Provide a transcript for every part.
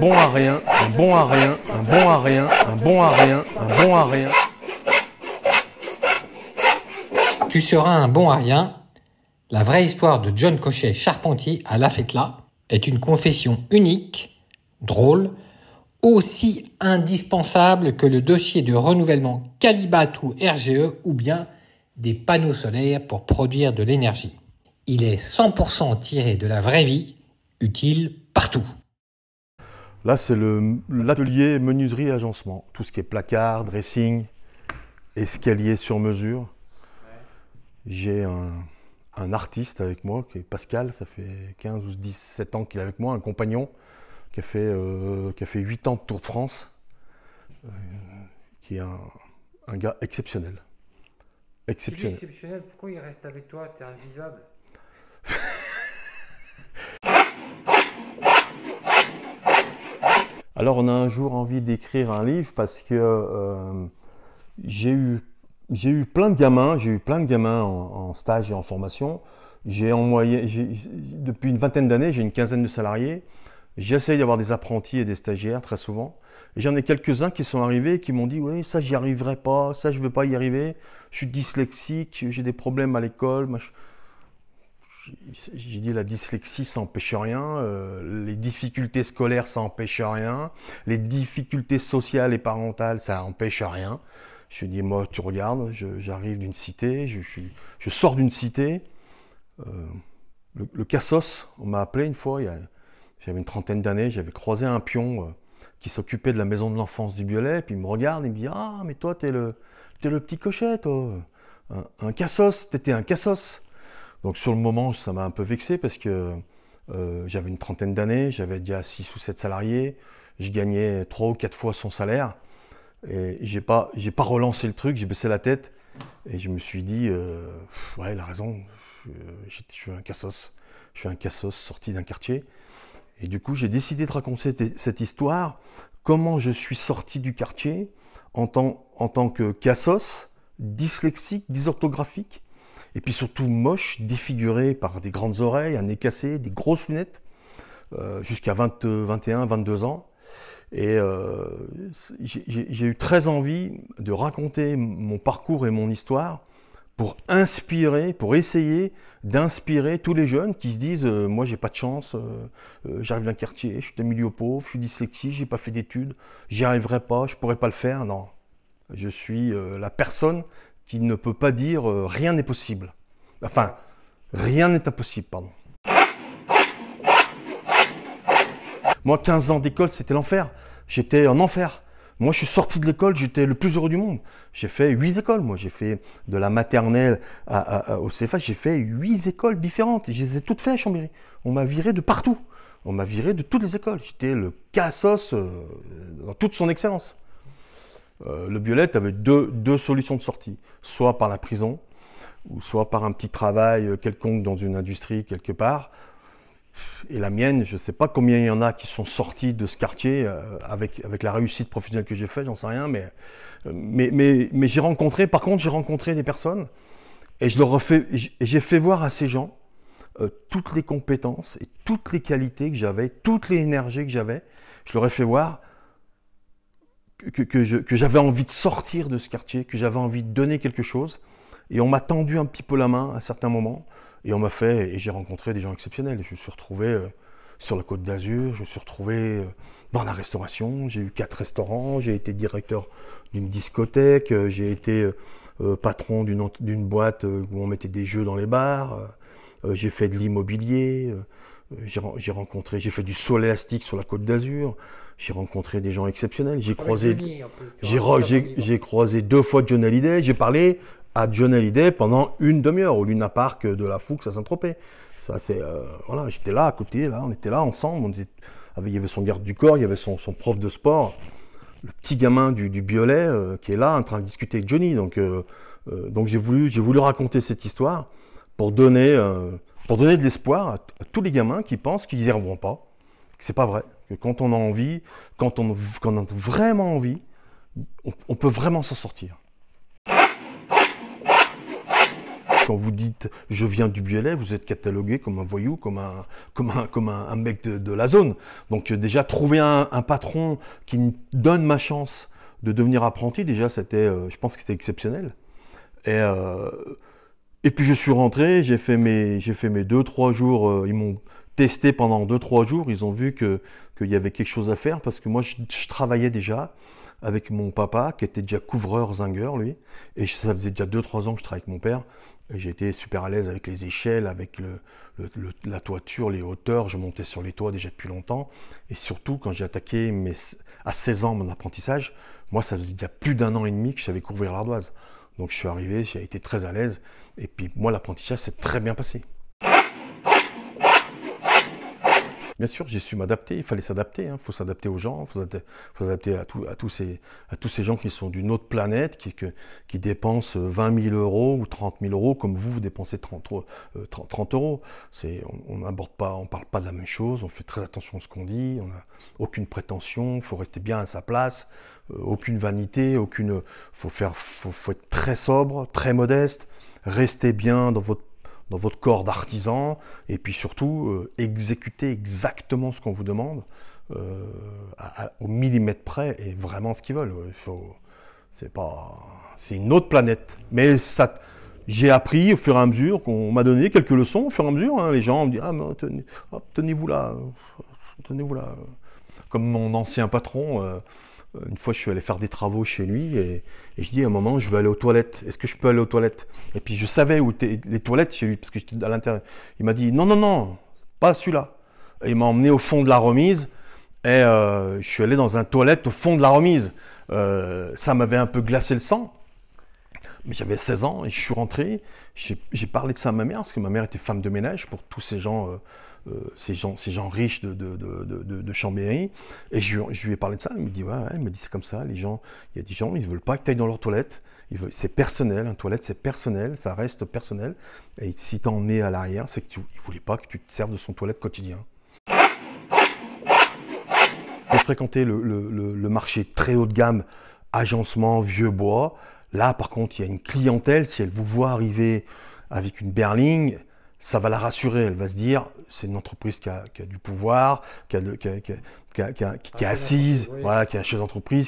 bon à rien, un bon à rien, un bon à rien, un bon à rien, un bon à rien. Tu seras un bon à rien. La vraie histoire de John Cochet Charpentier à La Fête-la, est une confession unique, drôle, aussi indispensable que le dossier de renouvellement Calibat ou RGE ou bien des panneaux solaires pour produire de l'énergie. Il est 100% tiré de la vraie vie, utile partout. Là, c'est l'atelier menuiserie agencement. Tout ce qui est placard, dressing, escalier sur mesure. J'ai un, artiste avec moi, qui est Pascal, ça fait 15 ou 17 ans qu'il est avec moi, un compagnon qui a fait, euh, qui a fait 8 ans de Tour de France, euh, qui est un, gars exceptionnel. Exceptionnel. exceptionnel, pourquoi il reste avec toi T'es invisible Alors on a un jour envie d'écrire un livre parce que euh, j'ai eu plein de gamins, j'ai eu plein de gamins en, stage et en formation. J'ai en depuis une vingtaine d'années, j'ai une quinzaine de salariés. J'essaie d'avoir des apprentis et des stagiaires très souvent. Et j'en ai quelques-uns qui sont arrivés et qui m'ont dit Oui, ça, j'y arriverai pas, ça, je ne vais pas y arriver, je suis dyslexique, j'ai des problèmes à l'école j'ai dit la dyslexie, ça n'empêche rien. Euh, les difficultés scolaires, ça n'empêche rien. Les difficultés sociales et parentales, ça n'empêche rien. Je dis, moi, tu regardes, j'arrive d'une cité, je, sors d'une cité. Euh, le, Cassos, on m'a appelé une fois, j'avais une trentaine d'années, j'avais croisé un pion euh, qui s'occupait de la maison de l'enfance du Violet, puis il me regarde, il me dit, ah, mais toi, t'es le, es le petit cochet, toi. Oh. Un, un Cassos, t'étais un Cassos. Donc sur le moment, ça m'a un peu vexé parce que euh, j'avais une trentaine d'années, j'avais déjà 6 ou 7 salariés, je gagnais 3 ou 4 fois son salaire. Et j'ai pas, pas relancé le truc, j'ai baissé la tête et je me suis dit, euh, ouais, la raison, euh, je, suis un cassos, je suis un cassos sorti d'un quartier. Et du coup, j'ai décidé de raconter cette histoire, comment je suis sorti du quartier en en tant que cassos, dyslexique, dysorthographique, et puis surtout moche, défiguré par des grandes oreilles, un nez cassé, des grosses lunettes, euh, jusqu'à 21, 22 euh, ans. Et euh, j'ai eu très envie de raconter mon parcours et mon histoire pour inspirer, pour essayer d'inspirer tous les jeunes qui se disent moi j'ai pas de chance, j'arrive d'un quartier, je suis d'un milieu pauvre, je suis dyslexique, j'ai pas fait d'études, j'y arriverai pas, je pourrais pas le faire. Non, je suis la personne qui ne peut pas dire euh, rien n'est possible. Enfin, rien n'est impossible, pardon. Moi, 15 ans d'école, c'était l'enfer. J'étais en enfer. Moi, je suis sorti de l'école, j'étais le plus heureux du monde. J'ai fait huit écoles, moi. J'ai fait de la maternelle au CFA, j'ai fait huit écoles différentes. Je les ai toutes faites à Chambéry. On m'a viré de partout. On m'a viré de toutes les écoles. J'étais le cassos euh, dans toute son excellence. Euh, le Biolette avait deux, solutions de sortie, soit par la prison, ou soit par un petit travail euh, quelconque dans une industrie quelque part. Et la mienne, je ne sais pas combien il y en a qui sont sortis de ce quartier euh, avec, avec la réussite professionnelle que j'ai faite, j'en sais rien, mais, mais, j'ai rencontré, par contre, j'ai rencontré des personnes et je leur j'ai fait voir à ces gens toutes les compétences et toutes les qualités que j'avais, toutes les énergies que j'avais. Je leur ai fait voir que, j'avais envie de sortir de ce quartier, que j'avais envie de donner quelque chose. Et on m'a tendu un petit peu la main à certains moments. Et on m'a fait, et j'ai rencontré des gens exceptionnels. Je me suis retrouvé euh, sur la côte d'Azur, je me suis retrouvé euh, dans la restauration. J'ai eu quatre restaurants, j'ai été directeur d'une discothèque, euh, j'ai été patron d'une boîte où on mettait des jeux dans les bars, j'ai fait de l'immobilier, j'ai rencontré, j'ai fait du sol élastique sur la Côte d'Azur. J'ai rencontré des gens exceptionnels. J'ai croisé, j'ai croisé deux fois John Hallyday. J'ai parlé à John Hallyday pendant une demi-heure au Luna Park de la Foux à Saint-Tropez. Ça, c'est euh, voilà, j'étais là à côté, là, on était là ensemble. Ah, il y avait son garde du corps, il y avait son, prof de sport, le petit gamin du, du euh, qui est là en train de discuter avec Johnny. Donc, euh, donc j'ai voulu, j'ai voulu raconter cette histoire pour donner pour donner de l'espoir à, tous les gamins qui pensent qu'ils n'y arriveront pas, que c'est pas vrai, que quand on a envie, quand on, a vraiment envie, on, peut vraiment s'en sortir. Quand vous dites je viens du Biélet », vous êtes catalogué comme un voyou, comme un, comme comme un, mec de, la zone. Donc euh, déjà, trouver un, patron qui me donne ma chance de devenir apprenti, déjà, c'était, euh, je pense que c'était exceptionnel. Et euh, et puis je suis rentré, j'ai fait mes, j'ai fait mes deux trois jours. Euh, ils m'ont testé pendant deux trois jours. Ils ont vu qu'il y avait quelque chose à faire parce que moi je, travaillais déjà avec mon papa qui était déjà couvreur zingueur lui et ça faisait déjà deux trois ans que je travaillais avec mon père. Et j'étais super à l'aise avec les échelles, avec la toiture, les hauteurs. Je montais sur les toits déjà depuis longtemps. Et surtout, quand j'ai attaqué mes, à 16 ans mon apprentissage, moi, ça faisait déjà plus d'un an et demi que je savais couvrir l'ardoise. Donc je suis arrivé, j'ai été très à l'aise. Et puis moi, l'apprentissage s'est très bien passé. Bien sûr, j'ai su m'adapter, il fallait s'adapter, il hein. faut s'adapter aux gens, il faut, s'adapter à, tous ces, gens qui sont d'une autre planète, qui, dépensent 20 000 euros ou 30 000 euros, comme vous, vous dépensez 30, euh, euros. On n'aborde pas, on ne parle pas de la même chose, on fait très attention à ce qu'on dit, on n'a aucune prétention, il faut rester bien à sa place, euh, aucune vanité, aucune, faut, faut, être très sobre, très modeste, Restez bien dans votre dans votre corps d'artisan, et puis surtout euh, exécuter exactement ce qu'on vous demande euh, au millimètre près et vraiment ce qu'ils veulent. c'est pas, une autre planète. Mais ça, j'ai appris au fur et à mesure qu'on m'a donné quelques leçons au fur et à mesure. Hein. les gens me disent ah tenez, vous là, euh, tenez-vous là. Comme mon ancien patron. Euh, une fois, je suis allé faire des travaux chez lui et, je dis à un moment, je veux aller aux toilettes. Est-ce que je peux aller aux toilettes Et puis je savais où étaient les toilettes chez lui parce que j'étais à l'intérieur. Il m'a dit non, non, non, pas celui-là. Et il m'a emmené au fond de la remise et euh, je suis allé dans un toilette au fond de la remise. Euh, ça m'avait un peu glacé le sang. Mais j'avais 16 ans et je suis rentré. J'ai parlé de ça à ma mère parce que ma mère était femme de ménage pour tous ces gens. Euh, ces, gens, ces gens riches de, de, Chambéry. Et je, lui ai parlé de ça. Il me dit, ouais, il me dit, c'est comme ça. Les gens, il y a des gens, ils veulent pas que tu ailles dans leur toilette. C'est personnel, un toilette c'est personnel, ça reste personnel. Et si tu t'en es à l'arrière, c'est qu'ils ne voulaient pas que tu te serves de son toilette quotidien. Vous fréquenter le, marché très haut de gamme, agencement, vieux bois. Là, par contre, il y a une clientèle, si elle vous voit arriver avec une berline, ça va la rassurer. Elle va se dire, c'est une entreprise qui a, du pouvoir, qui, a qui, a, qui est assise, qui est chez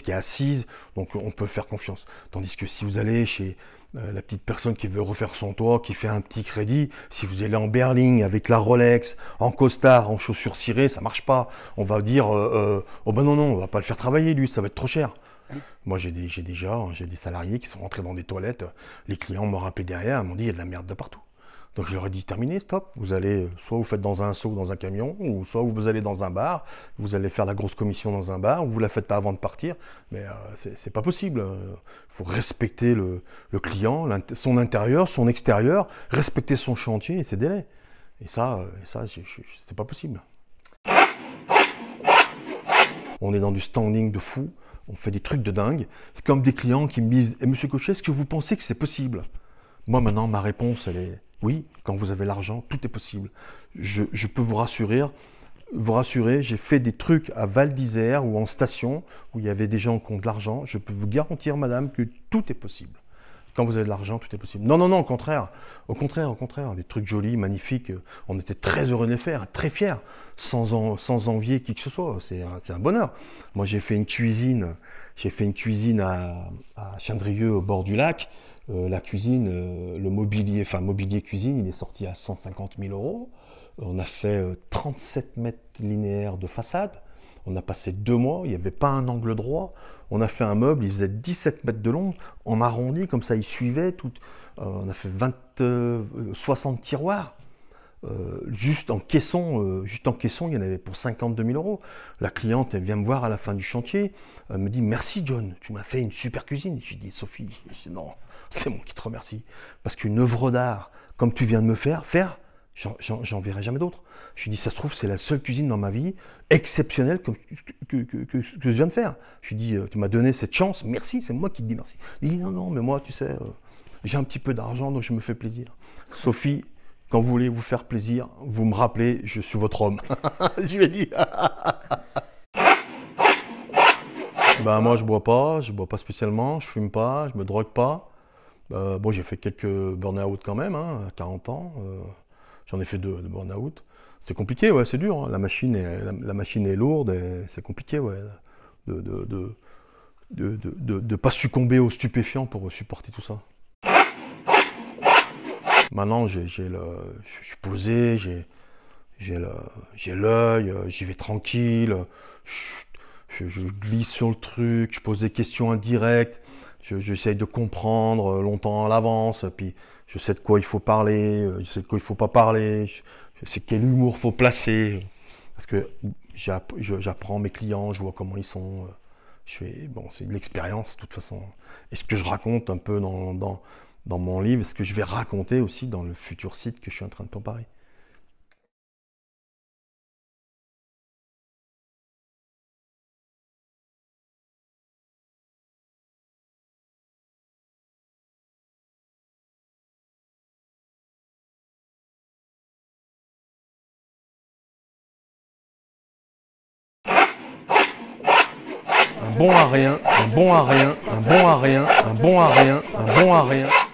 qui est assise, donc on peut faire confiance. Tandis que si vous allez chez euh, la petite personne qui veut refaire son toit, qui fait un petit crédit, si vous allez en berling avec la Rolex, en costard, en chaussures cirées, ça marche pas. On va dire, euh, euh, oh ben non, non, on va pas le faire travailler lui, ça va être trop cher. Moi, j'ai des, déjà, hein, j'ai des salariés qui sont rentrés dans des toilettes. Les clients m'ont rappelé derrière, m'ont dit, il y a de la merde de partout. Donc je leur ai dit terminé, stop. Vous allez, euh, soit vous faites dans un seau, dans un camion, ou soit vous allez dans un bar, vous allez faire la grosse commission dans un bar, ou vous la faites avant de partir. Mais euh, c'est pas possible. Il euh. faut respecter le, client, son intérieur, son extérieur, respecter son chantier et ses délais. Et ça, et ça c'est pas possible. On est dans du standing de fou, on fait des trucs de dingue. C'est comme des clients qui me disent eh, Monsieur Cochet, est-ce que vous pensez que c'est possible Moi maintenant, ma réponse, elle est oui, quand vous avez l'argent, tout est possible. Je, peux vous rassurer, vous rassurer, j'ai fait des trucs à Val d'Isère ou en station où il y avait des gens qui ont de l'argent. Je peux vous garantir, madame, que tout est possible. Quand vous avez de l'argent, tout est possible. Non, non, non, au contraire. Au contraire, au contraire. Des trucs jolis, magnifiques. Euh, on était très heureux de les faire, très fiers, sans, envier qui que ce soit. C'est un, bonheur. Moi, j'ai fait une cuisine. J'ai fait une cuisine à, à au bord du lac. Euh, la cuisine, euh, le mobilier, enfin mobilier cuisine, il est sorti à 150 000 euros. On a fait 37 euh, mètres linéaires de façade. On a passé deux mois, il n'y avait pas un angle droit. On a fait un meuble, il faisait 17 mètres de long. On arrondi, comme ça il suivait. on a fait 20, 60 tiroirs. juste en caisson, juste en caisson, il y en avait pour 52 000 euros. La cliente elle vient me voir à la fin du chantier, elle me dit merci John, tu m'as fait une super cuisine. Je lui dis, Sophie, non, c'est moi qui te remercie. Parce qu'une œuvre d'art, comme tu viens de me faire, faire, j'en verrai jamais d'autre. Je lui dis, ça se trouve, c'est la seule cuisine dans ma vie exceptionnelle que, je viens de faire. Je lui dis, euh, tu m'as donné cette chance, merci, c'est moi qui te dis merci. Il dit, non, non, mais moi, tu sais, euh, j'ai un petit peu d'argent, donc je me fais plaisir. Sophie, quand vous voulez vous faire plaisir, vous me rappelez, je suis votre homme. je lui ai dit. ben moi, je bois pas, je bois pas spécialement, je fume pas, je me drogue pas. Euh, bon, j'ai fait quelques burn-out quand même, hein, à 40 ans. Euh, j'en ai fait deux de burn-out. C'est compliqué, ouais, c'est dur. Hein. La, machine est, la, machine est lourde et c'est compliqué, ouais, de ne pas succomber aux stupéfiants pour supporter tout ça. Maintenant, je suis posé, j'ai l'œil, euh, j'y vais tranquille, je, glisse sur le truc, je pose des questions indirectes. J'essaye de comprendre euh, longtemps à l'avance, puis je sais de quoi il faut parler, euh, je sais de quoi il faut pas parler, je sais quel humour faut placer. Parce que j'apprends mes clients, je vois comment ils sont. Euh, je fais, bon, c'est de l'expérience de toute façon. Et ce que je raconte un peu dans, dans mon livre, ce que je vais raconter aussi dans le futur site que je suis en train de préparer. un bon à rien, un bon à rien, un bon à rien, un bon à rien. Un bon à rien.